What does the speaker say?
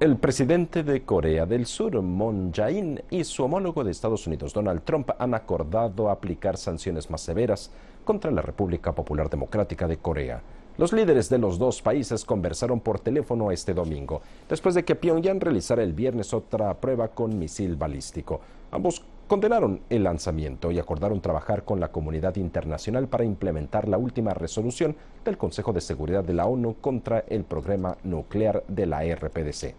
El presidente de Corea del Sur, Moon Jae-in, y su homólogo de Estados Unidos, Donald Trump, han acordado aplicar sanciones más severas contra la República Popular Democrática de Corea. Los líderes de los dos países conversaron por teléfono este domingo, después de que Pyongyang realizara el viernes otra prueba con misil balístico. Ambos condenaron el lanzamiento y acordaron trabajar con la comunidad internacional para implementar la última resolución del Consejo de Seguridad de la ONU contra el programa nuclear de la RPDC.